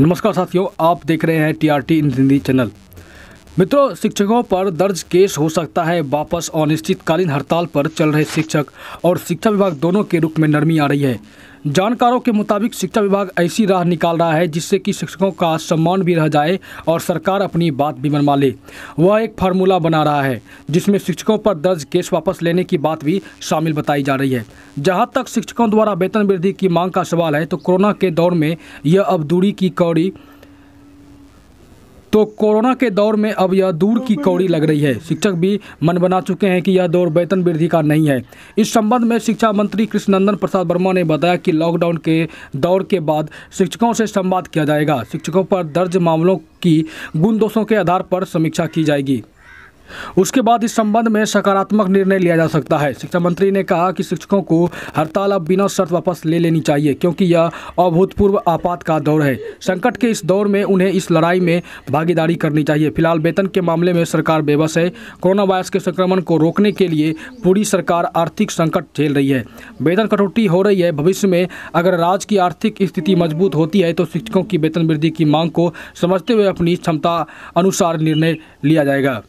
नमस्कार साथियों आप देख रहे हैं T R T Hindi channel मित्रों शिक्षकों पर दर्ज केस हो सकता है वापस अनिश्चितकालीन हड़ताल पर चल रहे शिक्षक और शिक्षा विभाग दोनों के रूप में नरमी आ रही है जानकारों के मुताबिक शिक्षा विभाग ऐसी राह निकाल रहा है जिससे कि शिक्षकों का सम्मान भी रह जाए और सरकार अपनी बात भी मनवा ले वह एक फार्मूला बना रहा है जिसमें शिक्षकों पर दर्ज केस वापस लेने की बात भी शामिल बताई जा रही है जहां तक शिक्षकों द्वारा वेतन वृद्धि की मांग का सवाल है तो कोरोना के दौर में यह अब दूरी की कौड़ी तो कोरोना के दौर में अब यह दूर की कौड़ी लग रही है शिक्षक भी मन बना चुके हैं कि यह दौर वेतन वृद्धि का नहीं है इस संबंध में शिक्षा मंत्री कृष्णनंदन प्रसाद वर्मा ने बताया कि लॉकडाउन के दौर के बाद शिक्षकों से संवाद किया जाएगा शिक्षकों पर दर्ज मामलों की गुण दोषों के आधार पर समीक्षा की जाएगी उसके बाद इस संबंध में सकारात्मक निर्णय लिया जा सकता है शिक्षा मंत्री ने कहा कि शिक्षकों को हड़ताल अब बिना शर्त वापस ले लेनी चाहिए क्योंकि यह अभूतपूर्व आपात का दौर है संकट के इस दौर में उन्हें इस लड़ाई में भागीदारी करनी चाहिए फिलहाल वेतन के मामले में सरकार बेबस है कोरोना वायरस के संक्रमण को रोकने के लिए पूरी सरकार आर्थिक संकट झेल रही है वेतन कटौती हो रही है भविष्य में अगर राज्य की आर्थिक स्थिति मजबूत होती है तो शिक्षकों की वेतन वृद्धि की मांग को समझते हुए अपनी क्षमता अनुसार निर्णय लिया जाएगा